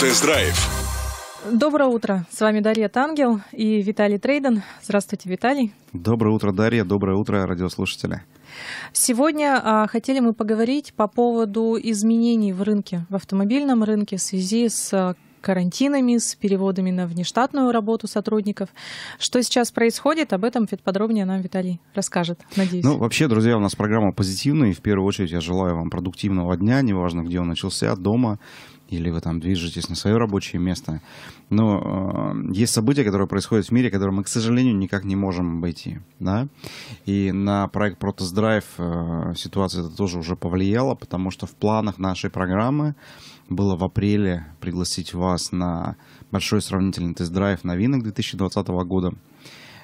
Тест-драйв. Доброе утро. С вами Дарья Тангел и Виталий Трейден. Здравствуйте, Виталий. Доброе утро, Дарья. Доброе утро, радиослушатели. Сегодня а, хотели мы поговорить по поводу изменений в рынке, в автомобильном рынке в связи с а, карантинами, с переводами на внештатную работу сотрудников. Что сейчас происходит, об этом чуть подробнее нам Виталий расскажет, надеюсь. Ну, вообще, друзья, у нас программа позитивная, и в первую очередь я желаю вам продуктивного дня, неважно, где он начался, дома, или вы там движетесь на свое рабочее место. Но э, есть события, которые происходят в мире, которые мы, к сожалению, никак не можем обойти. Да? И на проект Protos Drive э, ситуация это тоже уже повлияла, потому что в планах нашей программы было в апреле пригласить вас на большой сравнительный тест-драйв новинок 2020 года –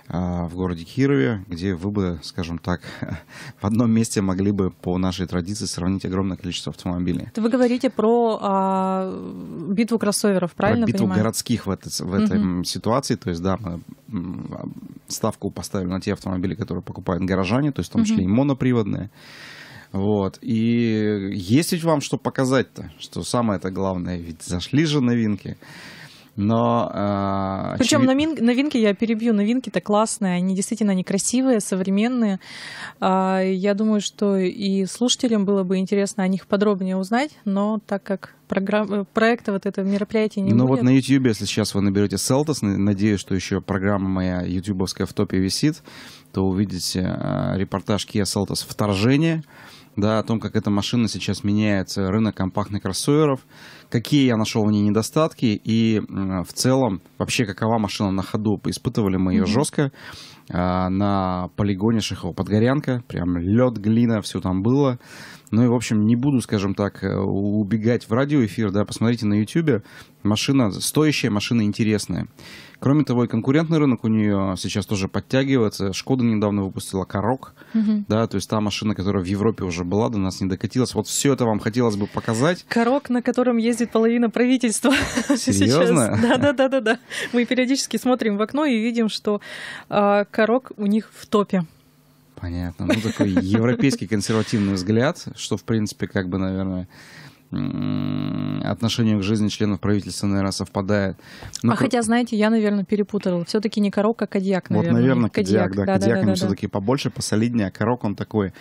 а, в городе Кирове, где вы бы, скажем так, в одном месте могли бы по нашей традиции сравнить огромное количество автомобилей. Это вы говорите про а, битву кроссоверов, правильно? Про битву понимаю? городских в, это, в этой uh-huh. ситуации. То есть, да, мы ставку поставили на те автомобили, которые покупают горожане, то есть в том числе uh-huh. и моноприводные. Вот. И есть ведь вам что показать-то, что самое-то главное, ведь зашли же новинки но... Э, Причем очевид... новинки, я перебью, новинки-то классные, они действительно они красивые, современные. Э, я думаю, что и слушателям было бы интересно о них подробнее узнать, но так как программ... проекта вот этого мероприятия не Ну будет. вот на YouTube, если сейчас вы наберете Селтос, надеюсь, что еще программа моя ютубовская в топе висит, то увидите э, репортаж Kia Селтос «Вторжение», да, о том, как эта машина сейчас меняет рынок компактных кроссоверов, какие я нашел в ней недостатки и в целом вообще какова машина на ходу. Испытывали мы ее mm-hmm. жестко. А, на полигоне Шехова-Подгорянка. Прям лед, глина, все там было. Ну и, в общем, не буду, скажем так, э, убегать в радиоэфир, да, посмотрите на YouTube. Машина стоящая, машина интересная. Кроме того, и конкурентный рынок у нее сейчас тоже подтягивается. Шкода недавно выпустила Корок, угу. да, то есть та машина, которая в Европе уже была, до нас не докатилась. Вот все это вам хотелось бы показать. Корок, на котором ездит половина правительства. Серьезно? Да, да, да, да, да. Мы периодически смотрим в окно и видим, что а, рок у них в топе. Понятно. Ну, такой европейский консервативный взгляд, что, в принципе, как бы, наверное, отношение к жизни членов правительства, наверное, совпадает. Но ну, а к... хотя, знаете, я, наверное, перепутала. Все-таки не корок, а кадьяк, наверное. Вот, наверное, кадьяк, кадьяк да. да кадьяк, да, да, он да, все-таки побольше, посолиднее, а корок, он такой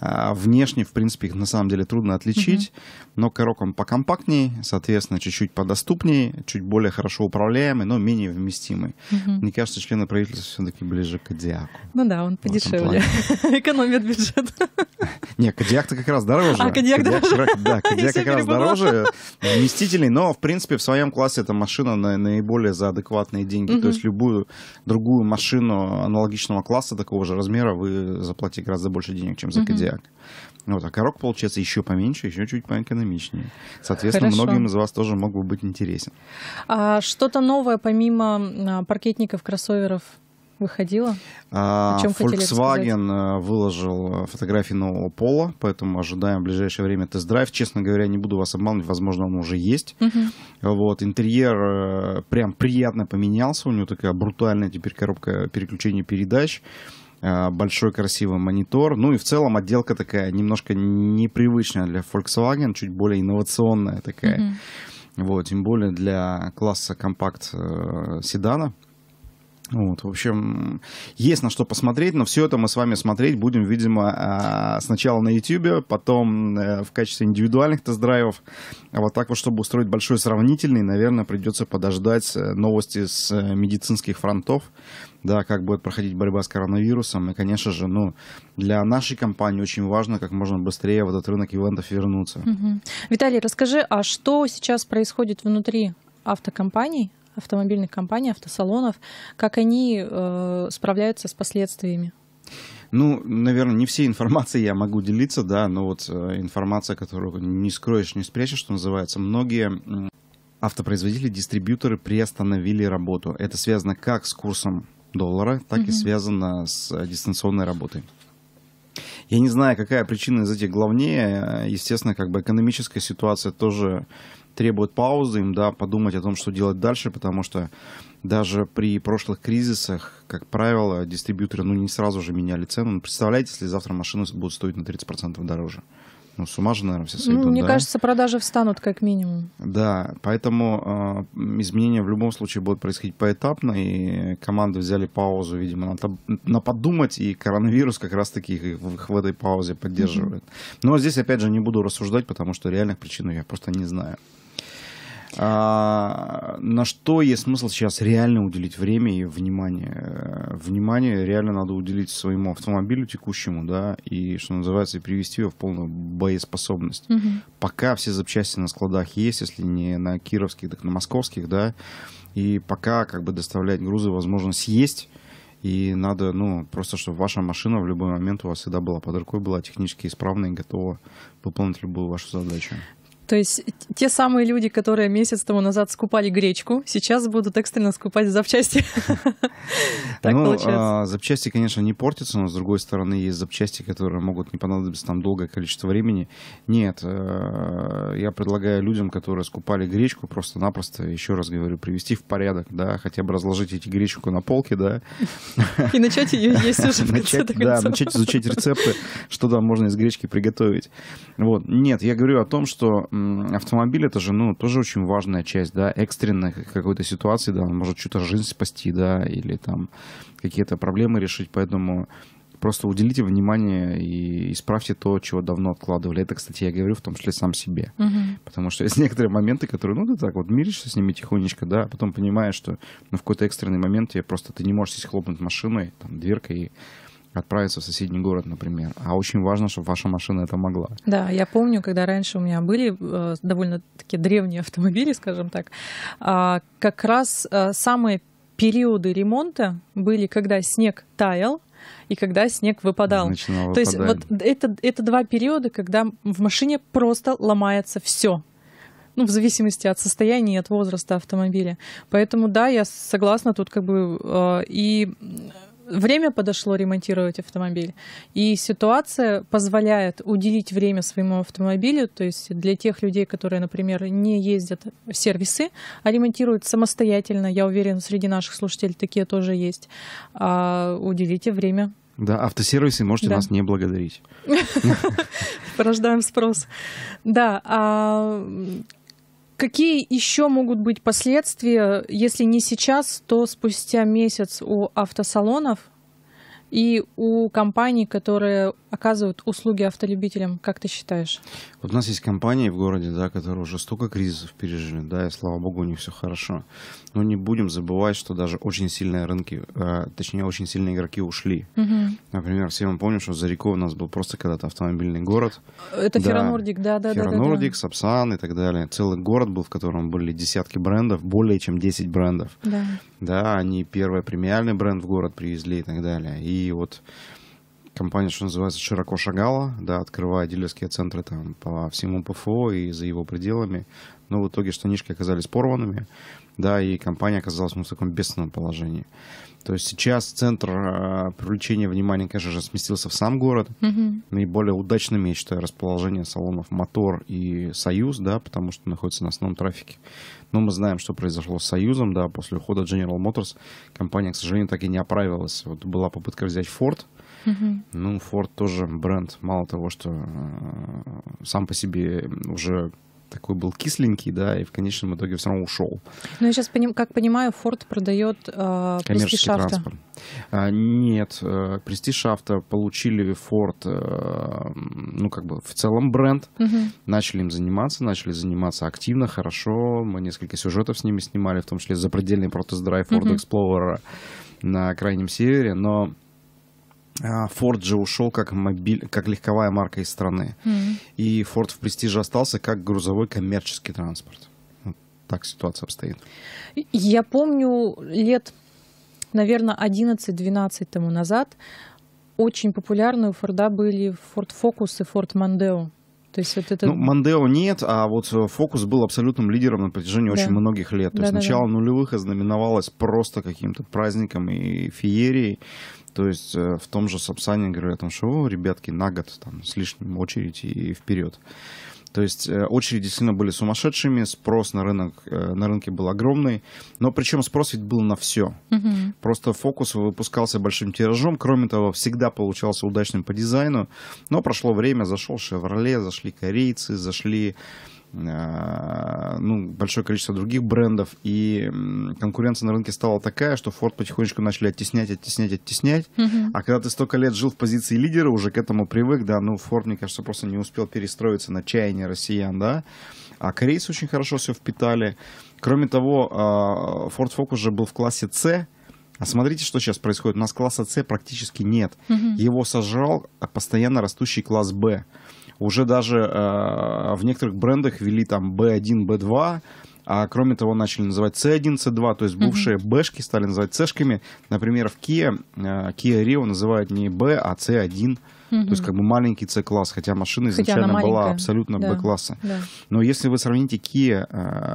а, внешне, в принципе, их на самом деле трудно отличить, mm но корок он покомпактнее, соответственно, чуть-чуть подоступнее, чуть более хорошо управляемый, но менее вместимый. mm Мне кажется, члены правительства все-таки ближе к Кодиаку. Ну да, он подешевле. Экономит бюджет. Нет, Кодиак-то как раз дороже. А, Кодиак дороже. Да, Кодиак как раз дороже, вместительный, но, в принципе, в своем классе эта машина наиболее за адекватные деньги. То есть любую другую машину аналогичного класса такого же размера вы заплатите гораздо больше денег, чем за Кодиак косяк. Ну вот, а корок получается еще поменьше, еще чуть поэкономичнее. Соответственно, Хорошо. многим из вас тоже мог бы быть интересен. А что-то новое помимо а, паркетников, кроссоверов? выходило? А, чем Volkswagen э, выложил э, фотографии нового пола, поэтому ожидаем в ближайшее время тест-драйв. Честно говоря, не буду вас обманывать, возможно, он уже есть. Угу. Вот, интерьер э, прям приятно поменялся, у него такая брутальная теперь коробка переключения передач. Э, большой красивый монитор. Ну и в целом отделка такая немножко непривычная для Volkswagen, чуть более инновационная такая. Mm-hmm. Вот, тем более для класса компакт-седана. Э, ну вот, в общем, есть на что посмотреть, но все это мы с вами смотреть будем, видимо, а, сначала на YouTube, потом э, в качестве индивидуальных тест-драйвов. А вот так вот, чтобы устроить большой сравнительный, наверное, придется подождать э, новости с э, медицинских фронтов, да, как будет проходить борьба с коронавирусом. И, конечно же, ну, для нашей компании очень важно как можно быстрее в этот рынок ивентов вернуться. Угу. Виталий, расскажи, а что сейчас происходит внутри автокомпаний? автомобильных компаний, автосалонов, как они э, справляются с последствиями? Ну, наверное, не все информацией я могу делиться, да, но вот э, информация, которую не скроешь, не спрячешь, что называется, многие автопроизводители, дистрибьюторы приостановили работу. Это связано как с курсом доллара, так угу. и связано с э, дистанционной работой. Я не знаю, какая причина из этих главнее. Естественно, как бы экономическая ситуация тоже требует паузы, им, да, подумать о том, что делать дальше, потому что даже при прошлых кризисах, как правило, дистрибьюторы, ну, не сразу же меняли цену. Ну, представляете, если завтра машины будут стоить на 30% дороже. Ну, с ума же, наверное, все сойдут, ну, Мне да? кажется, продажи встанут как минимум. Да, поэтому э, изменения в любом случае будут происходить поэтапно, и команды взяли паузу, видимо, на, на подумать, и коронавирус как раз-таки их, их в этой паузе поддерживает. Mm-hmm. Но здесь, опять же, не буду рассуждать, потому что реальных причин я просто не знаю. А, на что есть смысл сейчас реально уделить время и внимание? Э, внимание реально надо уделить своему автомобилю текущему, да, и, что называется, и привести его в полную боеспособность. Угу. Пока все запчасти на складах есть, если не на кировских, так на московских, да, и пока как бы доставлять грузы, возможность есть, и надо, ну, просто, чтобы ваша машина в любой момент у вас всегда была под рукой, была технически исправна и готова выполнить любую вашу задачу. То есть те самые люди, которые месяц тому назад скупали гречку, сейчас будут экстренно скупать запчасти. Так ну, получается. А, запчасти, конечно, не портятся, но с другой стороны есть запчасти, которые могут не понадобиться там долгое количество времени. Нет, э, я предлагаю людям, которые скупали гречку, просто-напросто, еще раз говорю, привести в порядок, да, хотя бы разложить эти гречку на полке, да. И начать ее есть уже Да, начать изучать рецепты, что там можно из гречки приготовить. Вот. Нет, я говорю о том, что автомобиль это же, ну, тоже очень важная часть, да, экстренной какой-то ситуации, да, он может что-то жизнь спасти, да, или там какие-то проблемы решить, поэтому просто уделите внимание и исправьте то, чего давно откладывали. Это, кстати, я говорю в том числе сам себе. Угу. Потому что есть некоторые моменты, которые, ну, ты так вот миришься с ними тихонечко, да, а потом понимаешь, что ну, в какой-то экстренный момент я просто ты не можешь здесь хлопнуть машиной, там, дверкой, и отправиться в соседний город, например. А очень важно, чтобы ваша машина это могла. Да, я помню, когда раньше у меня были э, довольно-таки древние автомобили, скажем так, э, как раз э, самые периоды ремонта были, когда снег таял, и когда снег выпадал. Начинал То есть вот это, это два периода, когда в машине просто ломается все. Ну, в зависимости от состояния и от возраста автомобиля. Поэтому, да, я согласна тут как бы э, и время подошло ремонтировать автомобиль, и ситуация позволяет уделить время своему автомобилю, то есть для тех людей, которые, например, не ездят в сервисы, а ремонтируют самостоятельно, я уверен, среди наших слушателей такие тоже есть, а, уделите время да, автосервисы можете да. нас не благодарить. Порождаем спрос. Да, а, Какие еще могут быть последствия, если не сейчас, то спустя месяц у автосалонов и у компаний, которые оказывают услуги автолюбителям, как ты считаешь? Вот у нас есть компании в городе, да, которые уже столько кризисов пережили, да, и слава богу, у них все хорошо. Но не будем забывать, что даже очень сильные рынки, э, точнее, очень сильные игроки ушли. Угу. Например, все мы помним, что за рекой у нас был просто когда-то автомобильный город. Это да, Ферронордик, да, да, да. Ферронордик, да, да. Сапсан и так далее. Целый город был, в котором были десятки брендов, более чем 10 брендов. Да. Да, они первый премиальный бренд в город привезли и так далее. И и вот компания, что называется, широко шагала, да, открывая дилерские центры там по всему ПФО и за его пределами но в итоге штанишки оказались порванными, да, и компания оказалась ну, в таком бедственном положении. То есть сейчас центр э, привлечения внимания, конечно же, сместился в сам город. Mm-hmm. Наиболее удачным, я считаю, расположение салонов «Мотор» и «Союз», да, потому что находится на основном трафике. Но мы знаем, что произошло с «Союзом», да, после ухода General Motors компания, к сожалению, так и не оправилась. Вот была попытка взять «Форд», Mm-hmm. Ну, Ford тоже бренд, мало того, что э, сам по себе уже такой был кисленький, да, и в конечном итоге все равно ушел. Ну, я сейчас, поним, как понимаю, Форд продает э, коммерческий шафта. транспорт. А, нет, э, престиж авто получили Форд, э, ну, как бы в целом бренд, угу. начали им заниматься, начали заниматься активно, хорошо, мы несколько сюжетов с ними снимали, в том числе запредельный протест-драйв Форда угу. Explorer на Крайнем Севере, но Форд а, же ушел как, мобиль, как легковая марка из страны. Mm-hmm. И Форд в престиже остался как грузовой коммерческий транспорт. Вот так ситуация обстоит. Я помню лет, наверное, 11-12 тому назад очень популярны у Форда были Форд Фокус и Форд Мандео. То есть вот это... Ну, Мандео нет, а вот Фокус э, был абсолютным лидером на протяжении да. очень многих лет. То да, есть да, начало да. нулевых ознаменовалось просто каким-то праздником и феерией. То есть э, в том же Сапсане говорят, что, ребятки, на год там, с лишним очередь и вперед. То есть э, очереди сильно были сумасшедшими, спрос на рынок э, на рынке был огромный, но причем спрос ведь был на все. Угу. Просто фокус выпускался большим тиражом, кроме того, всегда получался удачным по дизайну. Но прошло время, зашел Шевроле, зашли корейцы, зашли а, ну, большое количество других брендов, и конкуренция на рынке стала такая, что Ford потихонечку начали оттеснять, оттеснять, оттеснять. Угу. А когда ты столько лет жил в позиции лидера, уже к этому привык, да, ну, Ford, мне кажется, просто не успел перестроиться на чаяние россиян, да. А корейцы очень хорошо все впитали. Кроме того, а, Ford Focus же был в классе C, а смотрите, что сейчас происходит. У нас класса C практически нет. Угу. Его сожрал постоянно растущий класс B уже даже э, в некоторых брендах вели там B1, B2, а кроме того начали называть C1, C2, то есть бывшие mm-hmm. B-шки стали называть C-шками. Например, в Kia, э, Kia Rio называют не B, а C1, mm-hmm. то есть как бы маленький C-класс, хотя машина изначально была абсолютно да. B-класса. Да. Но если вы сравните Kia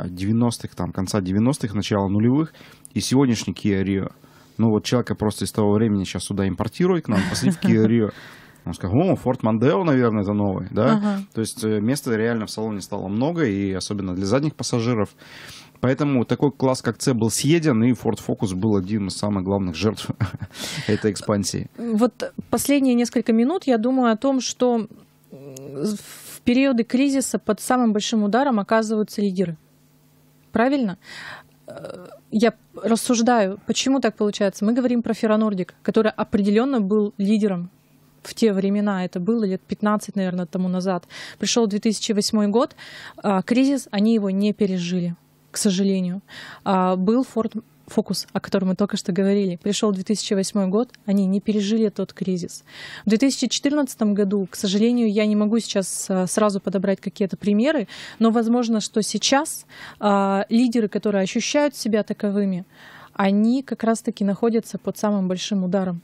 90-х, э, там, конца 90-х, начала нулевых и сегодняшний Kia Rio, ну вот человека просто из того времени сейчас сюда импортирует к нам, посадить в Kia Rio, он сказал, о, Форд Мандео, наверное, это новый, да? Ага. То есть э, места реально в салоне стало много, и особенно для задних пассажиров. Поэтому такой класс, как C, был съеден, и Ford Focus был одним из самых главных жертв этой экспансии. Вот последние несколько минут я думаю о том, что в периоды кризиса под самым большим ударом оказываются лидеры. Правильно? Э, я рассуждаю, почему так получается. Мы говорим про Ферронордик, который определенно был лидером в те времена, это было лет 15, наверное, тому назад, пришел 2008 год, а, кризис, они его не пережили, к сожалению. А, был Форд фокус, о котором мы только что говорили. Пришел 2008 год, они не пережили тот кризис. В 2014 году, к сожалению, я не могу сейчас а, сразу подобрать какие-то примеры, но возможно, что сейчас лидеры, которые ощущают себя таковыми, они как раз-таки находятся под самым большим ударом.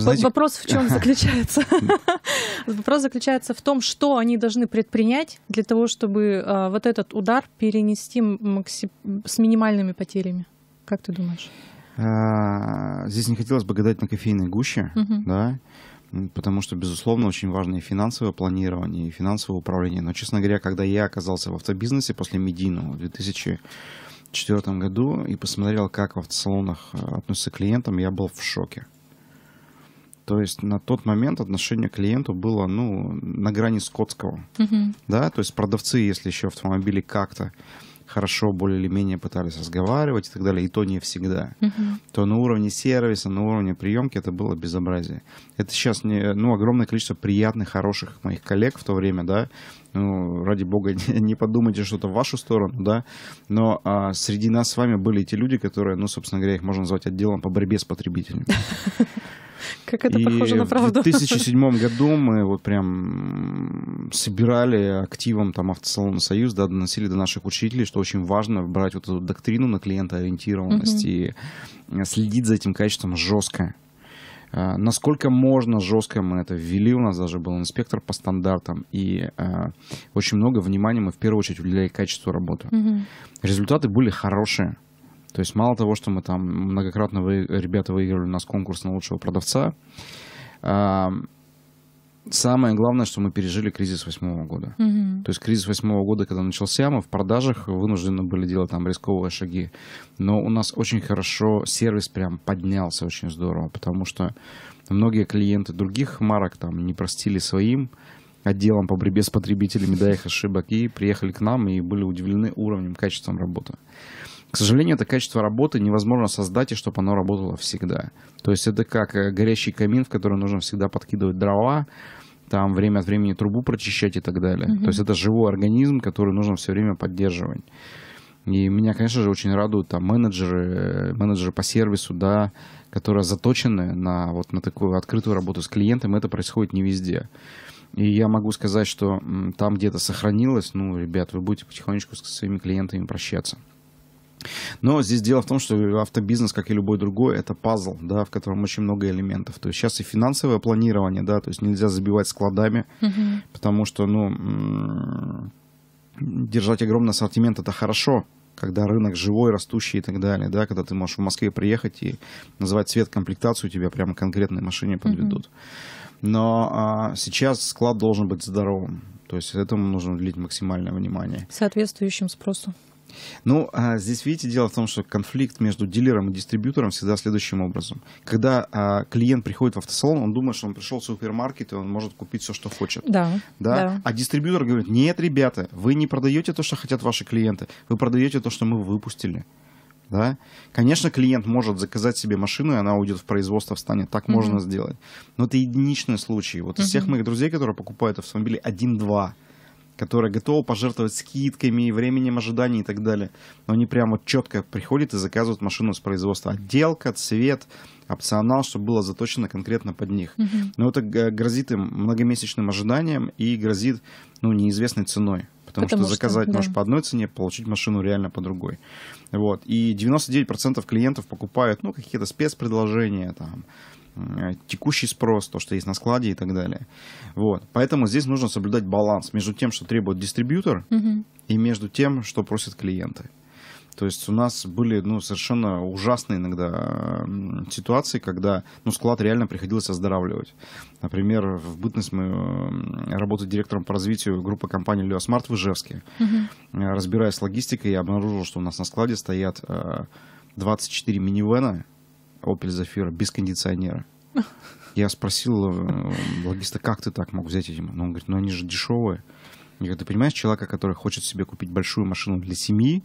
Знаете... Вопрос в чем заключается? Вопрос заключается в том, что они должны предпринять для того, чтобы а, вот этот удар перенести с минимальными потерями. Как ты думаешь? А, здесь не хотелось бы гадать на кофейной гуще, да, потому что, безусловно, очень важно и финансовое планирование, и финансовое управление. Но, честно говоря, когда я оказался в автобизнесе после медийного в 2004 году и посмотрел, как в автосалонах а, относятся к клиентам, я был в шоке. То есть на тот момент отношение к клиенту было, ну, на грани скотского. Угу. Да, то есть продавцы, если еще автомобили как-то хорошо более или менее пытались разговаривать и так далее, и то не всегда, угу. то на уровне сервиса, на уровне приемки это было безобразие. Это сейчас не, ну, огромное количество приятных, хороших моих коллег в то время, да, ну, ради бога, не подумайте что-то в вашу сторону, да, но а, среди нас с вами были эти люди, которые, ну, собственно говоря, их можно назвать отделом по борьбе с потребителями. Как это и похоже на правду. В 2007 году мы вот прям собирали активом там автосалона «Союз», да, доносили до наших учителей, что очень важно брать вот эту доктрину на клиентоориентированность угу. и э, следить за этим качеством жестко. Э, насколько можно жестко мы это ввели, у нас даже был инспектор по стандартам, и э, очень много внимания мы в первую очередь уделяли качеству работы. Угу. Результаты были хорошие, то есть мало того, что мы там многократно вы, ребята выигрывали у нас конкурс на лучшего продавца, самое главное, что мы пережили кризис восьмого года. Mm-hmm. То есть кризис восьмого года, когда начался, мы в продажах вынуждены были делать там рисковые шаги. Но у нас очень хорошо сервис прям поднялся очень здорово, потому что многие клиенты других марок там не простили своим отделом по борьбе с потребителями, да, их ошибок, и приехали к нам и были удивлены уровнем, качеством работы. К сожалению, это качество работы невозможно создать, и чтобы оно работало всегда. То есть это как э, горящий камин, в который нужно всегда подкидывать дрова, там время от времени трубу прочищать и так далее. Mm-hmm. То есть это живой организм, который нужно все время поддерживать. И меня, конечно же, очень радуют там менеджеры, э, менеджеры по сервису, да, которые заточены на вот на такую открытую работу с клиентом. Это происходит не везде. И я могу сказать, что там где-то сохранилось, ну, ребят, вы будете потихонечку с своими клиентами прощаться. Но здесь дело в том, что автобизнес, как и любой другой, это пазл, да, в котором очень много элементов. То есть сейчас и финансовое планирование, да, то есть нельзя забивать складами, угу. потому что, ну, держать огромный ассортимент это хорошо, когда рынок живой, растущий и так далее, да, когда ты можешь в Москве приехать и называть цвет комплектацию, тебя прямо конкретной машине подведут. Mm-hmm. Но а, сейчас склад должен быть здоровым. То есть этому нужно уделить максимальное внимание. Соответствующим спросу. Ну, а здесь, видите, дело в том, что конфликт между дилером и дистрибьютором всегда следующим образом. Когда а, клиент приходит в автосалон, он думает, что он пришел в супермаркет, и он может купить все, что хочет. Да, да? да. А дистрибьютор говорит, нет, ребята, вы не продаете то, что хотят ваши клиенты, вы продаете то, что мы выпустили. Да? Конечно, клиент может заказать себе машину, и она уйдет в производство, встанет. Так mm-hmm. можно сделать. Но это единичный случай. Вот mm-hmm. из всех моих друзей, которые покупают автомобили, один-два – которая готова пожертвовать скидками, временем ожидания и так далее. Но они прямо четко приходят и заказывают машину с производства. Отделка, цвет, опционал, чтобы было заточено конкретно под них. Угу. Но это грозит им многомесячным ожиданием и грозит ну, неизвестной ценой. Потому, потому что, что заказать да. можешь по одной цене, получить машину реально по другой. Вот. И 99% клиентов покупают ну, какие-то спецпредложения, там, Э, текущий спрос, то, что есть на складе и так далее. Вот. Поэтому здесь нужно соблюдать баланс между тем, что требует дистрибьютор, угу. и между тем, что просят клиенты. То есть у нас были ну, совершенно ужасные иногда ситуации, когда ну, склад реально приходилось оздоравливать. Например, в бытность мы работали директором по развитию группы компании «Леосмарт» в Ижевске. Угу. Э, Разбираясь с логистикой, я обнаружил, что у нас на складе стоят 24 э, минивена, Opel Zafira без кондиционера. Я спросил э, логиста, как ты так мог взять эти? Ну, он говорит, ну они же дешевые. Я говорю, ты понимаешь, человека, который хочет себе купить большую машину для семьи,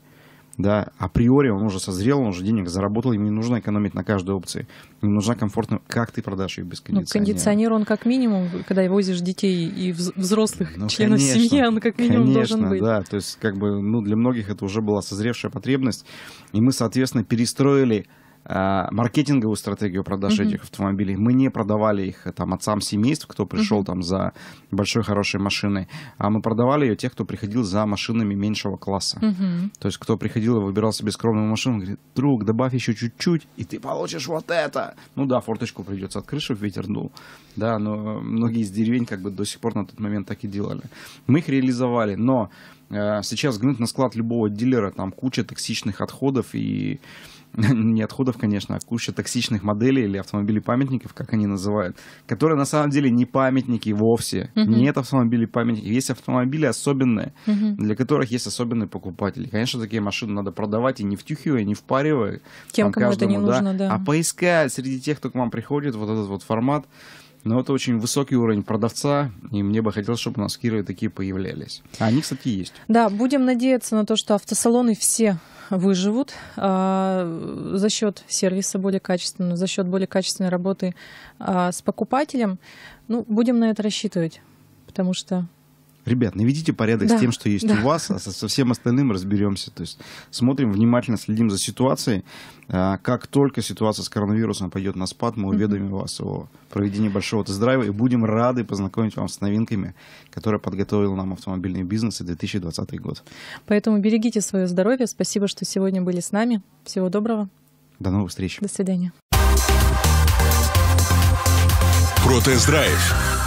да, априори он уже созрел, он уже денег заработал, ему не нужно экономить на каждой опции. ему нужна комфортная... Как ты продашь ее без ну, кондиционера? Ну, кондиционер, он как минимум, когда возишь детей и взрослых ну, членов конечно, семьи, он как минимум конечно, должен быть. да. То есть, как бы, ну, для многих это уже была созревшая потребность. И мы, соответственно, перестроили Э, маркетинговую стратегию продаж mm-hmm. этих автомобилей. Мы не продавали их э, там отцам семейств, кто пришел mm-hmm. там за большой хорошей машиной, а мы продавали ее тех, кто приходил за машинами меньшего класса. Mm-hmm. То есть кто приходил и выбирал себе скромную машину, говорит, друг, добавь еще чуть-чуть, и ты получишь вот это. Ну да, форточку придется открыть, в ветер дул. Ну да, но многие из деревень как бы до сих пор на тот момент так и делали. Мы их реализовали, но Э, сейчас гнуть на склад любого дилера, там куча токсичных отходов и не отходов, конечно, а куча токсичных моделей или автомобилей-памятников, как они называют, которые на самом деле не памятники вовсе. Uh-huh. Нет автомобилей-памятников. Есть автомобили особенные, uh-huh. для которых есть особенные покупатели. Конечно, такие машины надо продавать и не втюхивая, не впаривая. Тем, там, кому каждому, это не да, нужно, да. А поискать среди тех, кто к вам приходит, вот этот вот формат но это очень высокий уровень продавца, и мне бы хотелось, чтобы у нас в Кирове такие появлялись. А они, кстати, есть. Да, будем надеяться на то, что автосалоны все выживут а, за счет сервиса более качественного, за счет более качественной работы а, с покупателем. Ну, будем на это рассчитывать, потому что Ребят, наведите порядок да. с тем, что есть да. у вас, а со, со всем остальным разберемся. То есть смотрим внимательно, следим за ситуацией. А, как только ситуация с коронавирусом пойдет на спад, мы уведомим mm-hmm. вас о проведении большого тест-драйва и будем рады познакомить вам с новинками, которые подготовил нам автомобильный бизнес и 2020 год. Поэтому берегите свое здоровье. Спасибо, что сегодня были с нами. Всего доброго. До новых встреч. До свидания. Про тест-драйв